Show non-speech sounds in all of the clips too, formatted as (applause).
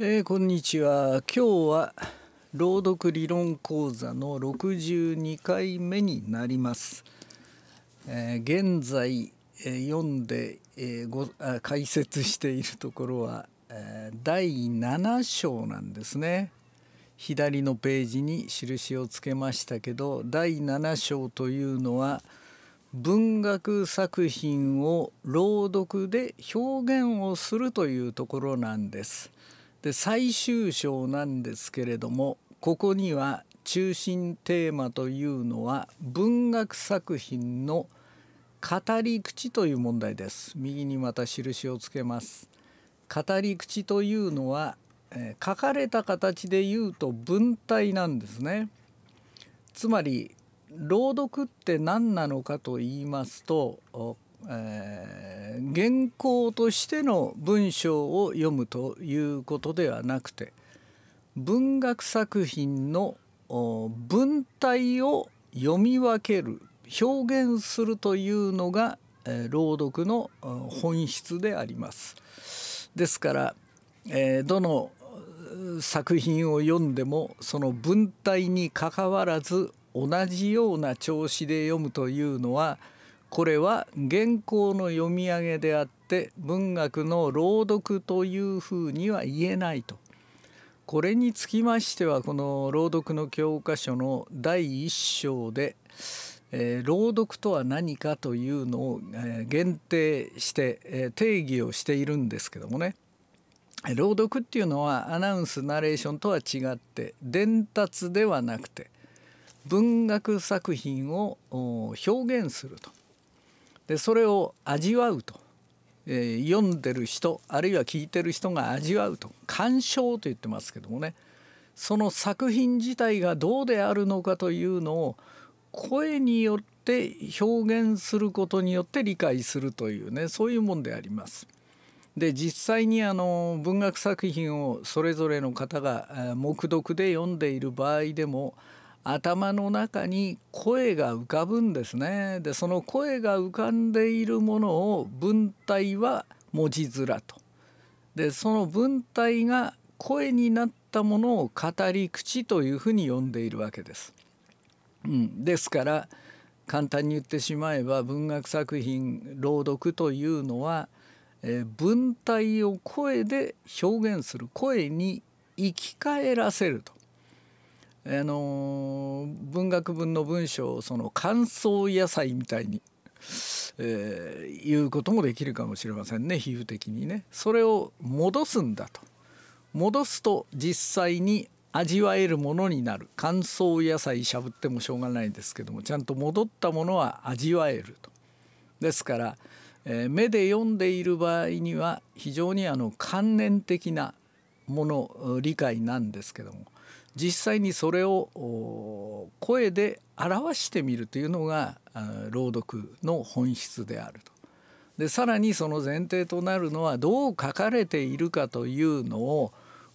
えー、こんにちは今日は朗読理論講座の62回目になります、えー、現在、えー、読んで、えー、ごあ解説しているところは、えー、第7章なんですね左のページに印をつけましたけど第7章というのは文学作品を朗読で表現をするというところなんです。で最終章なんですけれどもここには中心テーマというのは文学作品の語り口という問題です右にまた印をつけます語り口というのは、えー、書かれた形で言うと文体なんですねつまり朗読って何なのかと言いますとえー、原稿としての文章を読むということではなくて文学作品の文体を読み分ける表現するというのが、えー、朗読の本質であります。ですから、えー、どの作品を読んでもその文体にかかわらず同じような調子で読むというのはこれは原稿の読み上げであって文学の朗読というふうには言えないと。これにつきましてはこの朗読の教科書の第1章で、えー、朗読とは何かというのを、え限定して、えー、定義をしているんですけどもね朗読っていうのはアナウンスナレーションとは違って伝達ではなくて文学作品を表現するとでそれを味わうと、えー、読んでる人あるいは聞いてる人が味わうと鑑賞と言ってますけどもねその作品自体がどうであるのかというのを声によって表現することによって理解するというねそういうもんであります。で実際にあの文学作品をそれぞれの方が黙読で読んでいる場合でも頭の中に声が浮かぶんですねでその声が浮かんでいるものを文体は文字面とでその文体が声になったものを語り口というふうに呼んでいるわけです。うん、ですから簡単に言ってしまえば文学作品朗読というのは、えー、文体を声で表現する声に生き返らせるとあの文学文の文章をその乾燥野菜みたいに、えー、いうこともできるかもしれませんね皮膚的にね。それを戻すんだと戻すと実際に味わえるものになる乾燥野菜しゃぶってもしょうがないんですけどもちゃんと戻ったものは味わえると。ですから、えー、目で読んでいる場合には非常にあの観念的なもの理解なんですけども実際にそれを声で表してみるというのが朗読の本質であると。でさらにその前提となるのはどう書かれているかというのを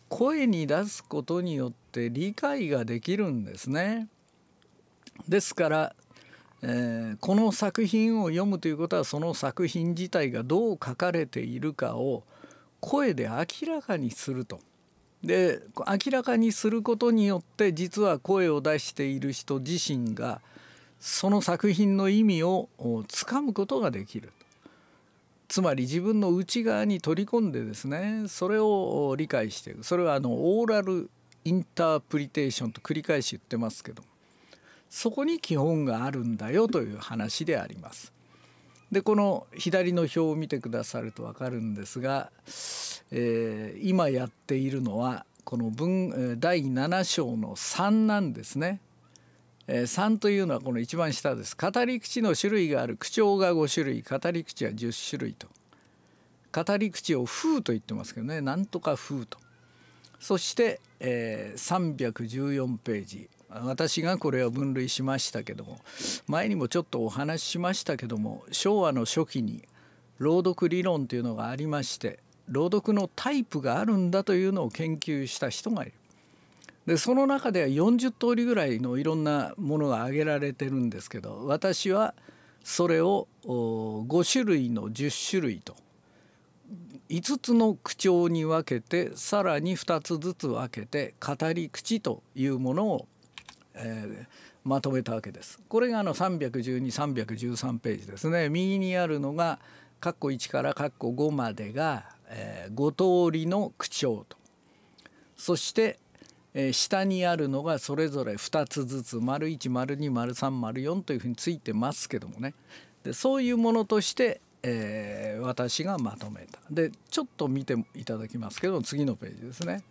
声に出すことによって理解ができるんですね。ですから、えー、この作品を読むということはその作品自体がどう書かれているかを声で明らかにすると。で明らかにすることによって実は声を出している人自身がその作品の意味をつかむことができるつまり自分の内側に取り込んでですねそれを理解していくそれはあのオーラルインタープリテーションと繰り返し言ってますけどそこに基本があるんだよという話であります。でこの左の表を見てくださると分かるんですが、えー、今やっているのはこの文第7章の3なんですね。えー、3というのはこの一番下です。語り口の種類がある口調が5種類語り口は10種類と語り口を「風」と言ってますけどねなんとか「風」と。そして、えー、314ページ私がこれを分類しましたけども前にもちょっとお話ししましたけども昭和の初期に朗読理論というのがありまして朗読のタイプがあるんだというのを研究した人がいる。でその中では40通りぐらいのいろんなものが挙げられてるんですけど私はそれを5種類の10種類と5つの口調に分けてさらに2つずつ分けて語り口というものをえー、まとめたわけです。これがあの312313ページですね。右にあるのが括弧1から括弧5までが、えー、5通りの口調とそして、えー、下にあるのがそれぞれ2つずつ丸1丸2丸3丸4というふうについてますけどもねでそういうものとして、えー、私がまとめたでちょっと見ていただきますけど次のページですね。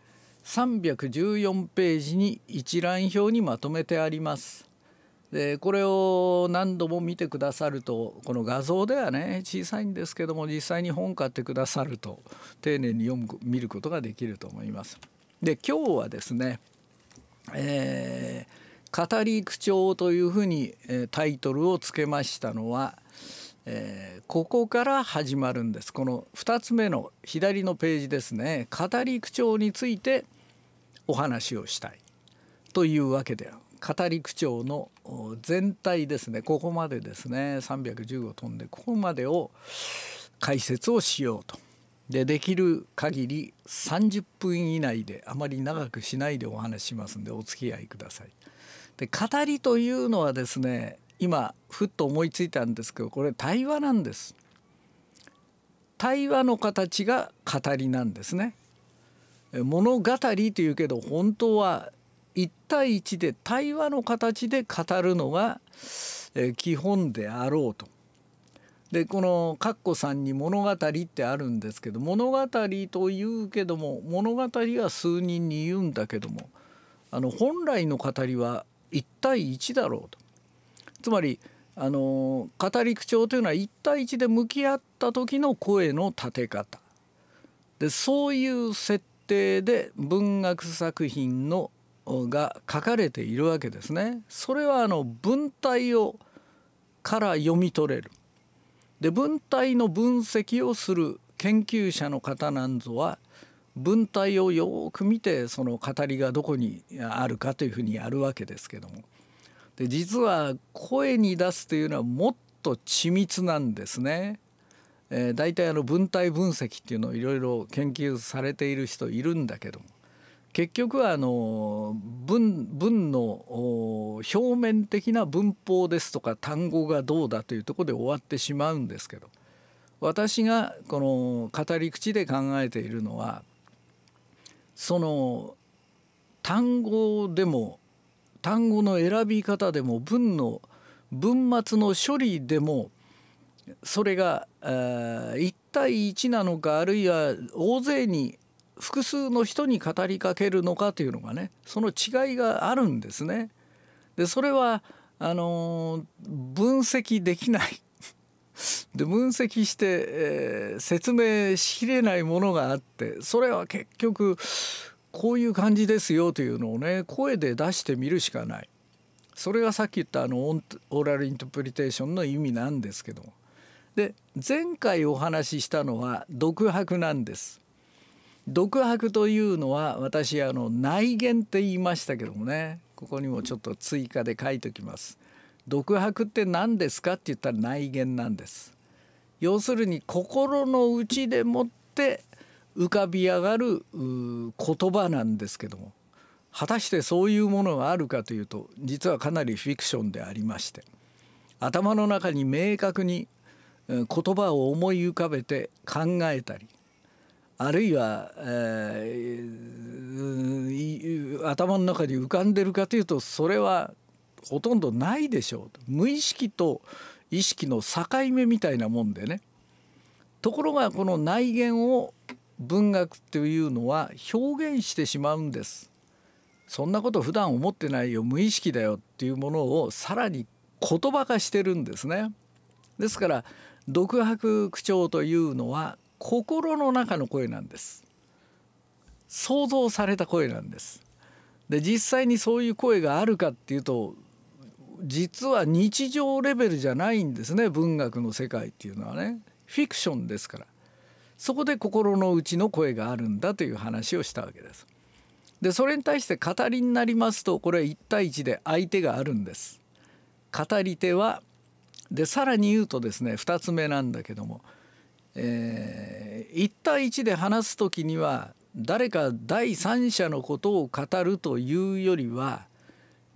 314ページに一覧表にまとめてあります。でこれを何度も見てくださるとこの画像ではね小さいんですけども実際に本買ってくださると丁寧に読む見ることができると思います。で今日はですね、えー、語り口調というふうに、えタイトルをつけましたのは、えー、ここから始まるんですこの2つ目の左のページですね語り口調についてお話をしたいというわけで語り口調の全体ですねここまでですね315飛んでここまでを解説をしようと。でできる限り30分以内であまり長くしないでお話ししますんでお付き合いください。で語りというのはですね今ふっと思いついたんですけどこれ対話なんです。対話の形が語りなんですね。物語というけど本当は1対1で対話の形で語るのが基本であろうと。でこのカッコさんに物語ってあるんですけど物語というけども物語は数人に言うんだけどもあの本来の語りは1対1だろうと。つまりあの語り口調というのは1対1で向き合った時の声の立て方でそういう設定で文学作品のが書かれているわけですね。それはあの文体をから読み取れる。で文体の分析をする研究者の方なんぞは文体をよく見てその語りがどこにあるかというふうにやるわけですけどもで実は声に出すというのはもっと緻密なんですね。えー、大体あの文体分析っていうのをいろいろ研究されている人いるんだけども結局はあの文文の表面的な文法ですとか単語がどうだというとこで終わってしまうんですけど私がこの語り口で考えているのはその単語でも単語の選び方でも文の文末の処理でもそれが一対一なのかあるいは大勢に複数の人に語りかけるのかというのがねその違いがあるんですね。でそれはあの分析できない (laughs) で分析して、えー、説明しきれないものがあってそれは結局こういう感じですよというのをね声で出してみるしかない。それがさっき言ったあのオーラルイントプリテーションの意味なんですけども。で前回お話ししたのは独白なんです独白というのは私あの内言って言いましたけどもねここにもちょっと追加で書いておきます独白って何ですかって言ったら内言なんです要するに心の内でもって浮かび上がる言葉なんですけども果たしてそういうものがあるかというと実はかなりフィクションでありまして頭の中に明確に言葉を思い浮かべて考えたりあるいは、えー、頭の中に浮かんでるかというとそれはほとんどないでしょう無意識と意識の境目みたいなもんでねところがこの内言を文学というのは表現してしまうんですそんなこと普段思ってないよ無意識だよっていうものをさらに言葉化してるんですねですから独白口調というのは心の中の声なんです想像された声なんですで実際にそういう声があるかっていうと実は日常レベルじゃないんですね文学の世界っていうのはねフィクションですからそこで心の内の声があるんだという話をしたわけです。でそれに対して語りになりますとこれは1対1で相手があるんです。語り手はでさらに言うとですね2つ目なんだけども、えー、1対1で話す時には誰か第三者のことを語るというよりは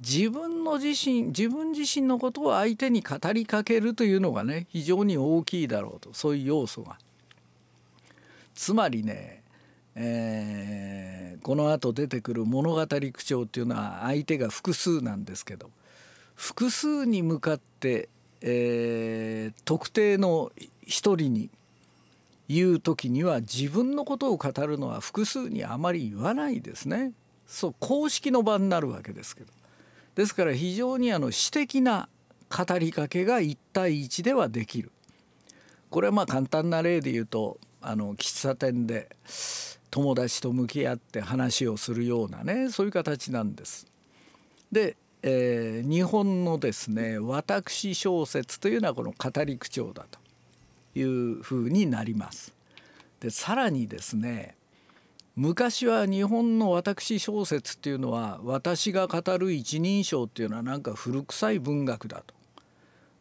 自分の自身自分自身のことを相手に語りかけるというのがね非常に大きいだろうとそういう要素が。つまりね、えー、このあと出てくる物語口調っていうのは相手が複数なんですけど複数に向かってえー、特定の一人に言う時には自分のことを語るのは複数にあまり言わないですね。そう公式の場になるわけですけど。ですから非常にあの私的な語りかけが1対1ではできる。これはまあ簡単な例で言うとあの喫茶店で友達と向き合って話をするようなねそういう形なんです。でえー、日本のですね私小説というのはこの語り口調だというふうになります。でさらにですね昔は日本の私小説っていうのは私が語る一人称っていうのはなんか古臭い文学だと。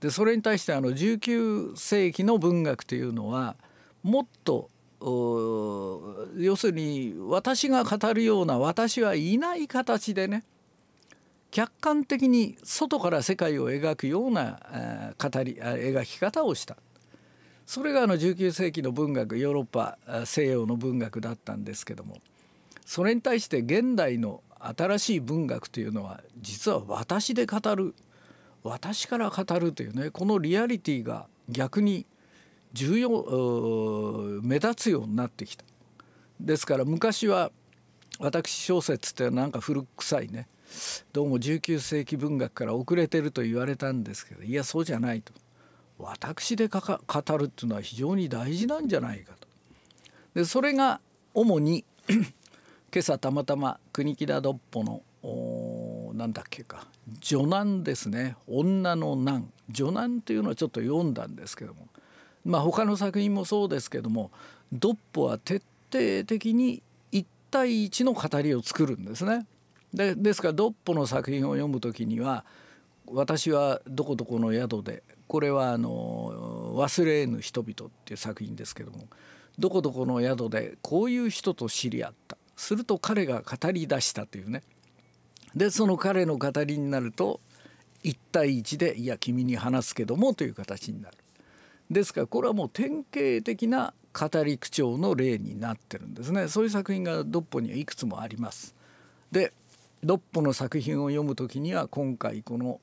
でそれに対してあの19世紀の文学というのはもっと要するに私が語るような私はいない形でね客観的に外から世界を描くような語り描き方をしたそれがあの19世紀の文学ヨーロッパ西洋の文学だったんですけどもそれに対して現代の新しい文学というのは実は私で語る私から語るというねこのリアリティが逆に重要目立つようになってきた。ですから昔は私小説ってなんか古臭いねどうも19世紀文学から遅れてると言われたんですけどいやそうじゃないと私で語るっていうのは非常に大事なんじゃないかと。でそれが主に (clears throat) 今朝たまたま国木田どっぽのなんだっけか女難ですね女の難女難というのはちょっと読んだんですけどもまあ他の作品もそうですけども独歩は徹底的に1対1の語りを作るんですね。でですからドッポの作品を読む時には私はどこどこの宿でこれはあの「忘れぬ人々」っていう作品ですけどもどこどこの宿でこういう人と知り合ったすると彼が語り出したというねでその彼の語りになると1対1で「いや君に話すけども」という形になる。ですからこれはもう典型的な語り口調の例になってるんですねそういう作品がドッポにはいくつもあります。でドッポの作品を読むときには今回この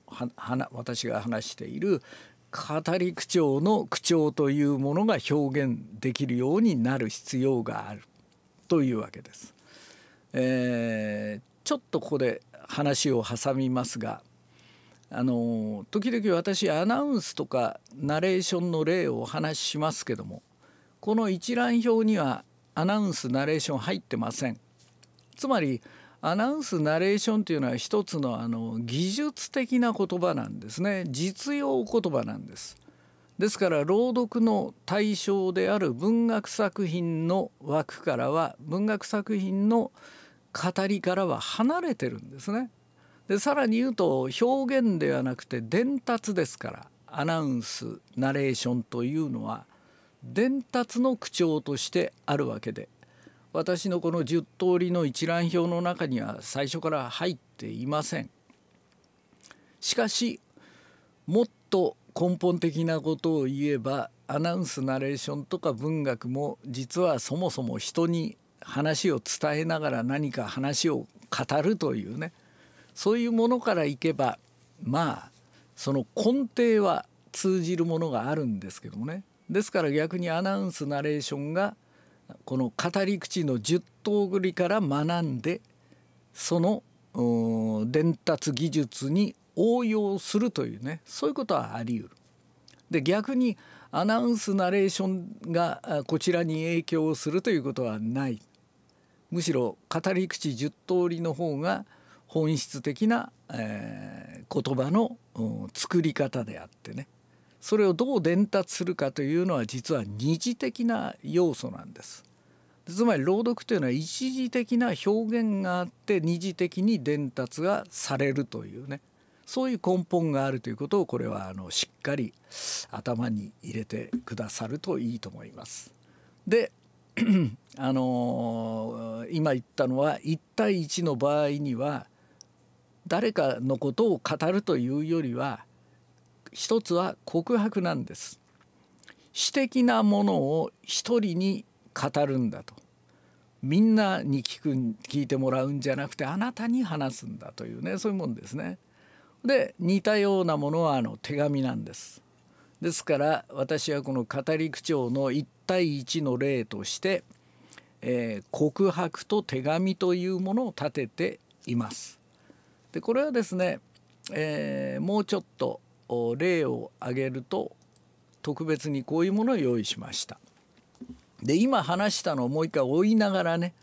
私が話している語り口調の口調というものが表現できるようになる必要があるというわけです。えー、ちょっとここで話を挟みますがあの時々私アナウンスとかナレーションの例をお話ししますけどもこの一覧表にはアナウンスナレーション入ってません。つまりアナウンスナレーションというのは一つのあの技術的な言葉なんですね実用言葉なんですですから朗読の対象である文学作品の枠からは文学作品の語りからは離れてるんですねでさらに言うと表現ではなくて伝達ですからアナウンスナレーションというのは伝達の口調としてあるわけで私のこの10通りの一覧表の中には最初から入っていません。しかしもっと根本的なことを言えばアナウンスナレーションとか文学も実はそもそも人に話を伝えながら何か話を語るというねそういうものからいけばまあその根底は通じるものがあるんですけどもねですから逆にアナウンスナレーションが「この語り口の十頭繰りから学んでその伝達技術に応用するというねそういうことはあり得る。で逆にアナウンスナレーションがこちらに影響するということはないむしろ語り口10通りの方が本質的な、えー、言葉の、作り方であってねそれをどう伝達するかというのは実は二次的な要素なんです。つまり朗読というのは一時的な表現があって二次的に伝達がされるというねそういう根本があるということをこれはあのしっかり頭に入れてくださるといいと思います。で (clears throat) あのー、今言ったのは1対1の場合には誰かのことを語るというよりは一つは告白なんです私的なものを一人に語るんだとみんなに聞く聞いてもらうんじゃなくてあなたに話すんだというねそういうもんですね。で似たようなものはあの手紙なんです。ですから私はこの語り口調の1対1の例として、えー、告白と手紙というものを立てています。でこれはですね、えー、もうちょっと例を挙げると特別にこういうものを用意しました。で今話したのをもう一回追いながらね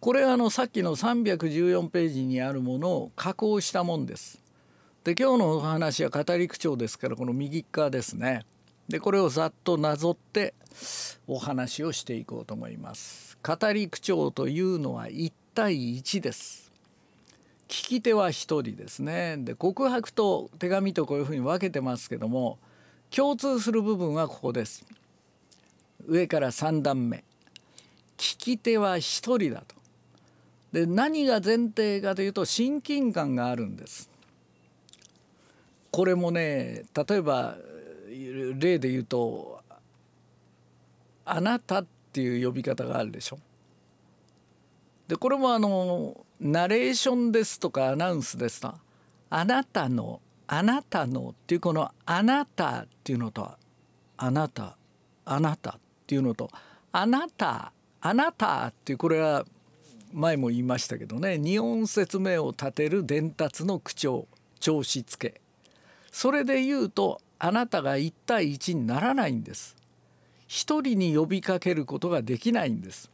これあのさっきの314ページにあるものを加工したもんです。で今日のお話は語り口調ですからこの右側ですね。でこれをざっとなぞってお話をしていこうと思います。語り口調というのは1対1です。き手は一人ですねで告白と手紙とこういうふうに分けてますけども共通する部分はここです上から3段目聞き手は一人だとで何が前提かというと親近感があるんですこれもね例えば例で言うと「あなた」っていう呼び方があるでしょ。でこれもあのナレーションですとかアナウンスですとあなたのあなたのっていうこのあなたっていうのとあなたあなたっていうのとあなたあなたっていうこれは前も言いましたけどね日本説明を立てる伝達の口調調子つけそれで言うとあなたが1対1にならないんです一人に呼びかけることができないんです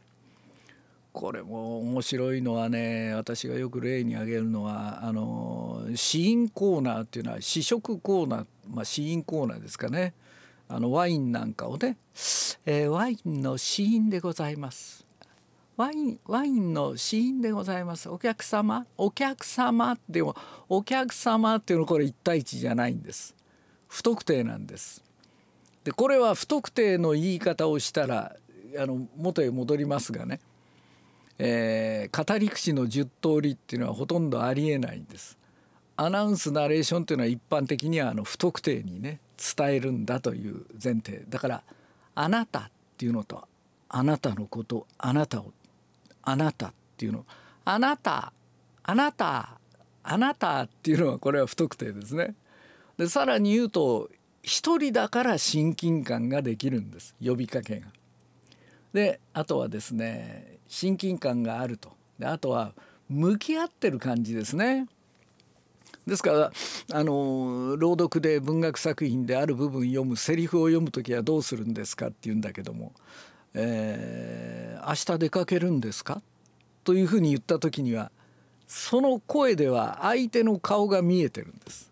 これも面白いのはね私がよく例に挙げるのはあの試飲コーナーっていうのは試食コーナー、まあ、試飲コーナーですかねあのワインなんかをね、えー、ワインの試飲でございますワインワインの試飲でございますお客様お客様でもお客様っていうのはこれ1対1じゃないんです不特定なんですでこれは不特定の言い方をしたらあの元へ戻りますがねえー、語り口の10通りっていうのはほとんどありえないんです。アナウンスナレーションというのは一般的にはあの不特定にね伝えるんだという前提だから「あなた」っていうのと「あなたのこと」「あなたを」「あなた」っていうの「あなた」「あなた」「あなた」っていうのはこれは不特定ですね。でさらに言うと一人だから親近感ができるんです呼びかけが。であとはですね親近感があるとであとは向き合ってる感じですね。ですからあの朗読で文学作品である部分読むセリフを読む時はどうするんですかっていうんだけども「えー、明日出かけるんですか?」というふうに言った時にはその声では相手の顔が見えてるんです。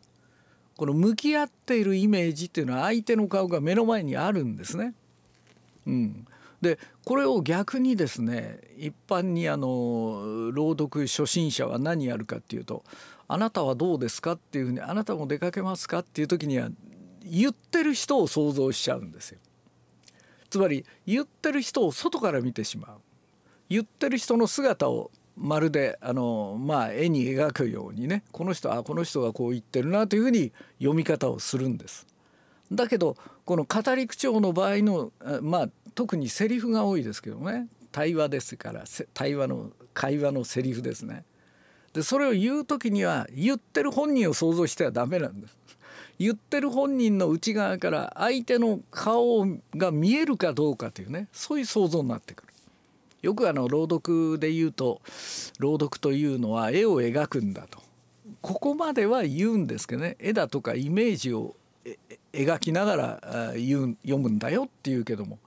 この向き合っているイメージっていうのは相手の顔が目の前にあるんですね。うん、でこれを逆にですね一般にあの朗読初心者は何やるかっていうと「あなたはどうですか?」っていうふうに「あなたも出かけますか?」っていう時には言ってる人を想像しちゃうんですよ。つまり言ってる人を外から見てしまう。言ってる人の姿をまるであの、まあ、絵に描くようにねこの人あこの人がこう言ってるなというふうに読み方をするんです。だけどこの語り口調の場合のまあ特にセリフが多いですけどね対話ですから対話の会話のセリフですね。でそれを言う時には言ってる本人を想像してはダメなんです。言ってる本人の内側から相手の顔が見えるかどうかというねそういう想像になってくる。よくあの朗読で言うと朗読というのは絵を描くんだとここまでは言うんですけどね絵だとかイメージを描きながら言う読むんだよっていうけども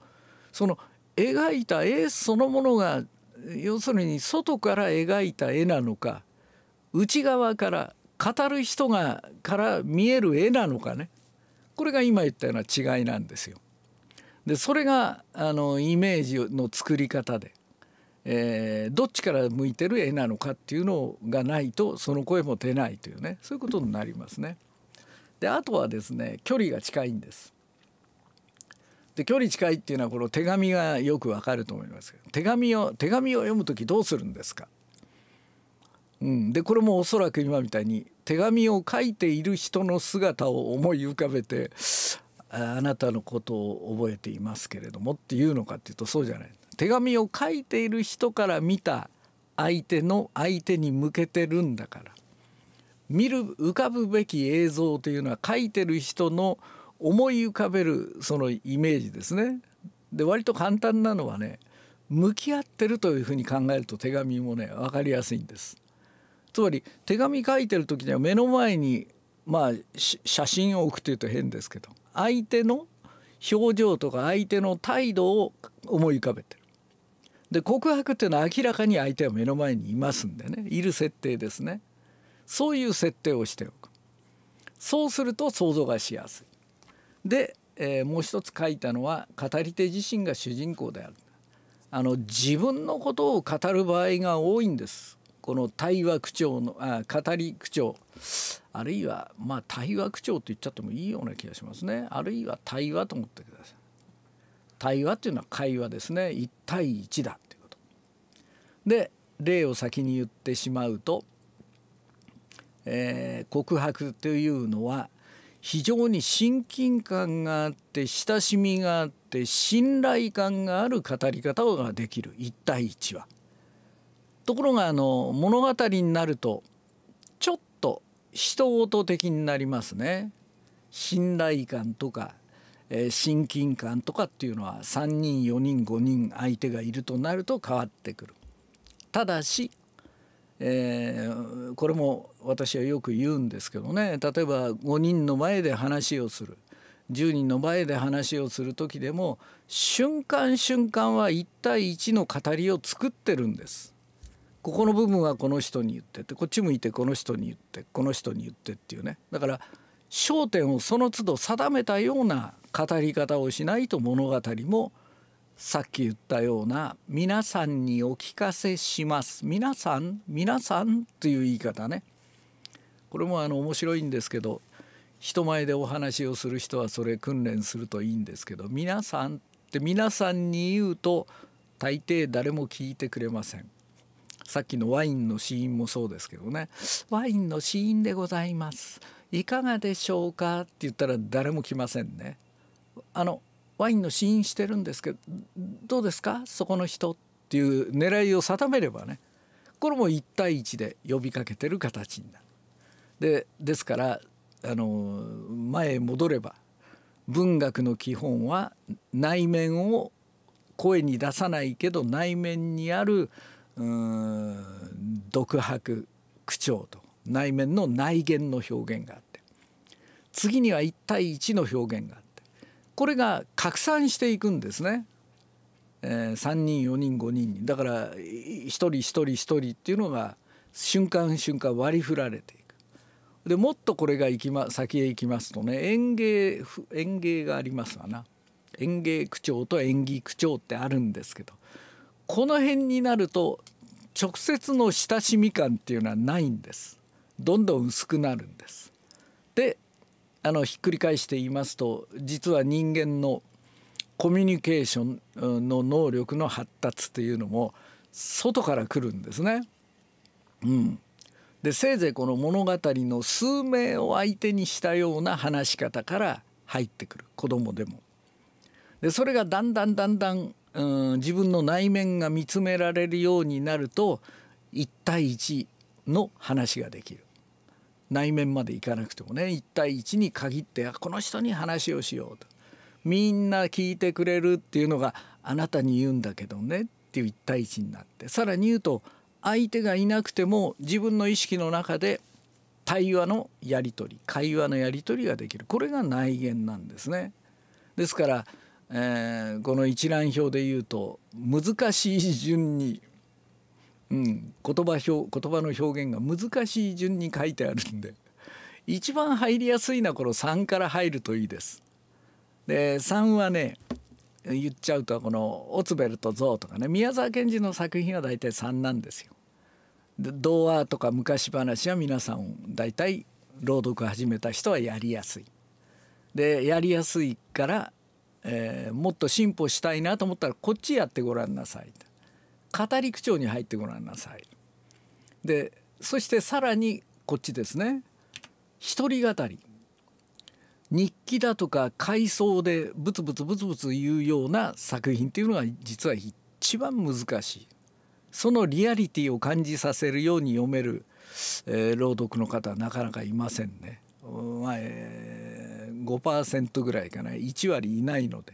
その描いた絵そのものが要するに外から描いた絵なのか内側から語る人がから見える絵なのかねこれが今言ったような違いなんですよ。でそれがあのイメージの作り方で、えー、どっちから向いてる絵なのかっていうのがないとその声も出ないというねそういうことになりますね。であとはですね距離が近いんです。で距離近いっていうのはこの手紙がよくわかると思いますけど手紙を手紙を読む時どうするんですか、うん、でこれもおそらく今みたいに手紙を書いている人の姿を思い浮かべてあなたのことを覚えていますけれどもっていうのかっていうとそうじゃない。手紙を書いている人から見た相手の相手に向けてるんだから見る浮かぶべき映像というのは書いてる人の思い浮かべるそのイメージですね。で割と簡単なのはね向き合ってるというふうに考えると手紙もね分かりやすいんです。つまり手紙書いてる時には目の前にまあ写真を置くというと変ですけど相手の表情とか相手の態度を思い浮かべてる。で告白っていうのは明らかに相手は目の前にいますんでねいる設定ですね。そういう設定をしておく。そうすると想像がしやすい。で、えー、もう一つ書いたのは語り手自身が主人公であるあの自分のことを語る場合が多いんですこの対話口調のあ語り口調あるいはまあ対話口調と言っちゃってもいいような気がしますねあるいは対話と思ってください対話っていうのは会話ですね一対一だっていうことで例を先に言ってしまうと、えー、告白というのは非常に親近感があって親しみがあって信頼感がある語り方ができる一対一は。ところがあの物語になるとちょっと人音的になりますね。信頼感とか、えー、親近感とかっていうのは3人4人5人相手がいるとなると変わってくる。ただしえー、これも私はよく言うんですけどね例えば5人の前で話をする10人の前で話をする時でも瞬間瞬間は1対1の語りを作ってるんです。ここの部分はこの人に言っててこっち向いてこの人に言ってこの人に言ってっていうねだから焦点をその都度定めたような語り方をしないと物語もさっき言ったような「皆さんにお聞かせします」「皆さん皆さん」という言い方ねこれもあの面白いんですけど人前でお話をする人はそれ訓練するといいんですけど「皆さん」って皆さんに言うと大抵誰も聞いてくれません。さっきのワインのシーンもそうですけどね「ワインのシーンでございます」「いかがでしょうか?」って言ったら誰も来ませんね。あのワインの試飲してるんですけどどうですかそこの人っていう狙いを定めればねこれも1対1で呼びかけてる形になる。でですからあの前へ戻れば文学の基本は内面を声に出さないけど内面にある独白口調と内面の内言の表現があって次には1対1の表現があってこれが拡散していくんですね。えー、3人4人5人だから一人一人一人っていうのが瞬間瞬間割り振られていくでもっとこれが行き、ま、先へ行きますとね園芸園芸がありますわな園芸区長と園起区長ってあるんですけどこの辺になると直接の親しみ感っていうのはないんですどんどん薄くなるんですあのひっくり返して言いますと実は人間のコミュニケーションの能力の発達というのも外から来るんですね。うん、でせいぜいこの物語の数名を相手にしたような話し方から入ってくる子供でも。でそれがだんだんだんだん、うん、自分の内面が見つめられるようになると1対1の話ができる。内面まで行かなくてもね1対1に限ってこの人に話をしようとみんな聞いてくれるっていうのがあなたに言うんだけどねっていう1対1になってさらに言うと相手がいなくても自分の意識の中で対話のやり取り会話のやり取りができるこれが内言なんですね。ですから、えー、この一覧表で言うと難しい順にうん、言葉表言葉の表現が難しい順に書いてあるんで一番入りやすいなはこの3から入るといいです。で3はね言っちゃうとこの「オツベルとゾウ」とかね宮沢賢治の作品は大体3なんですよ。で童話とか昔話は皆さん大体朗読始めた人はやりやすい。でやりやすいから、えー、もっと進歩したいなと思ったらこっちやってごらんなさいと。語り口調に入ってごらんなさい。でそしてさらにこっちですね一人語り日記だとか回想でブツブツブツブツ言うような作品っていうのが実は一番難しいそのリアリティを感じさせるように読める、えー、朗読の方はなかなかいませんね。まあえー、5%ぐらいかな1割いないので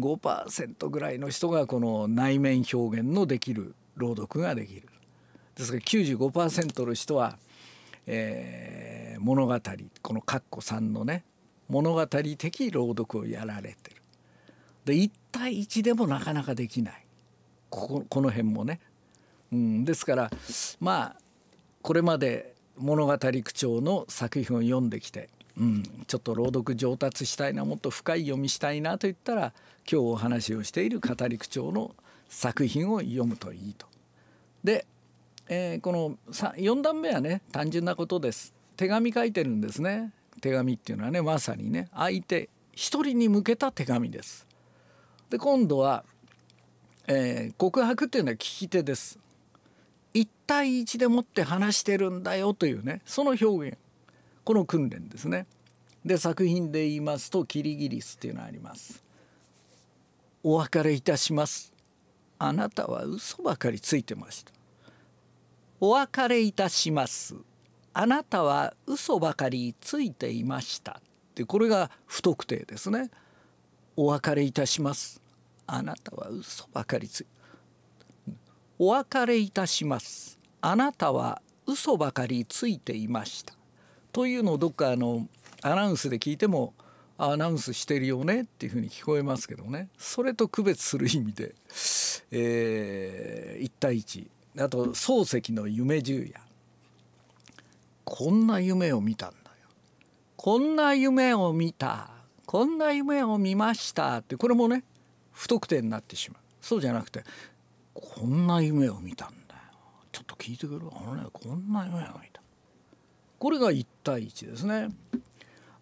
5%ぐらいの人がこの内面表現のできる朗読ができる。ですから95%の人は、えー、物語この括弧3のね物語的朗読をやられてる。で1対1でもなかなかできないこここの辺もね。うん、ですからまあこれまで物語口調の作品を読んできてうん、ちょっと朗読上達したいなもっと深い読みしたいなと言ったら今日お話をしている語り口調の作品を読むといいと。で、えー、この4段目はね単純なことです。手紙書いてるんですね。手紙っていうのはねまさにね相手一人に向けた手紙です。で今度は、えー、告白っていうのは聞き手です。1対1でもって話してるんだよというねその表現この訓練ですね。で作品で言いますと「キリギリス」っていうのがあります。お別れいたします。あなたは嘘ばかりついてました。お別れいたします。あなたは嘘ばかりついていました。でこれが不特定ですね。お別れいたします。あなたは嘘ばかりつお別れいたします。あなたは嘘ばかりついていました。というのをどっかあのアナウンスで聞いてもアナウンスしてるよねっていうふうに聞こえますけどねそれと区別する意味で、えー、1対1あと漱石の「夢十夜」こんな夢を見たんだよこんな夢を見たこんな夢を見ましたってこれもね不特定になってしまうそうじゃなくてこんな夢を見たんだよちょっと聞いてくれるあのねこんな夢を見たこれが1対1ですね。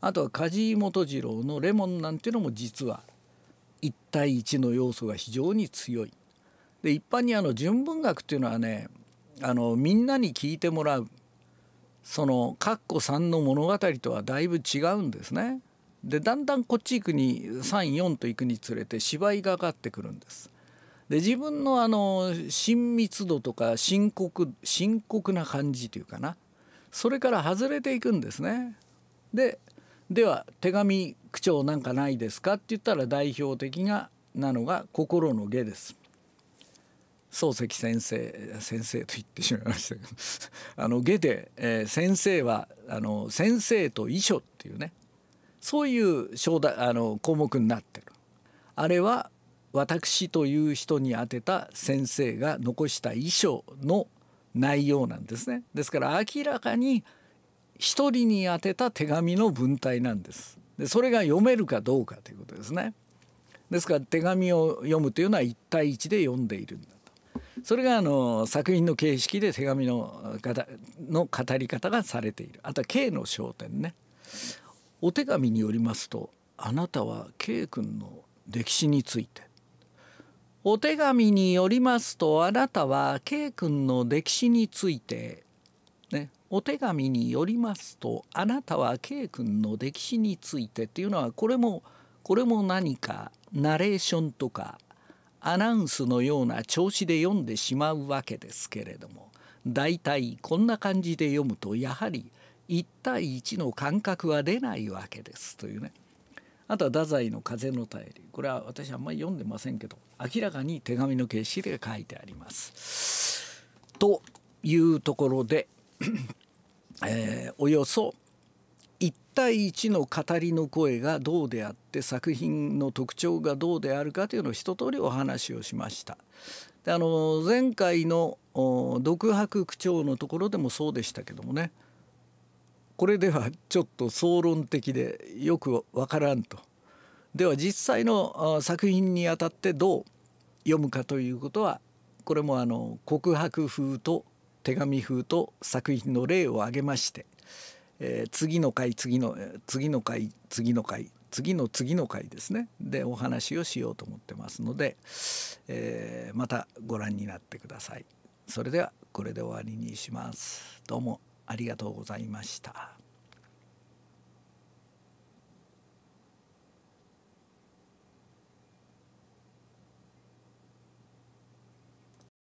あとは梶井元次郎の「レモン」なんていうのも実は1対1の要素が非常に強い。で一般にあの純文学っていうのはねあのみんなに聞いてもらうその括弧3の物語とはだいぶ違うんですね。でだんだんこっち行くに34と行くにつれて芝居がかかってくるんです。で自分のあの親密度とか深刻深刻な感じというかなそれから外れていくんですね。ででは手紙口調なんかないですかって言ったら代表的なのが心の下です。漱石先生先生と言ってしまいましたけど (laughs) あの下で、えー、先生はあの先生と遺書っていうねそういう章だあの項目になってる。あれは私という人に宛てた先生が残した遺書の内容なんですねですから明らかに一人に宛てた手紙の文体なんですでそれが読めるかどうかということですねですから手紙を読むというのは1対1で読んでいるんだとそれがあの作品の形式で手紙のの語り方がされているあとは K の焦点ねお手紙によりますとあなたは K 君の歴史についてお手紙によりますとあなたは K 君の歴史について、ね、お手紙によりますとあなたは K 君の歴史についてっていうのはこれもこれも何かナレーションとかアナウンスのような調子で読んでしまうわけですけれども大体こんな感じで読むとやはり1対1の感覚は出ないわけですというね。あとは太宰の「風の便り」これは私あんまり読んでませんけど明らかに手紙の形式で書いてあります。というところで、(coughs) えー、およそ1対1の語りの声がどうであって作品の特徴がどうであるかというのを一通りお話をしました。であの前回の「独白口調」のところでもそうでしたけどもねこれではちょっと総論的でよくわからんとでは実際の作品にあたってどう読むかということはこれもあの告白風と手紙風と作品の例を挙げまして、えー、次の回次の次の回次の回次の次の回ですねでお話をしようと思ってますので、えー、またご覧になってください。それではこれで終わりにします。どうもありがとうございました。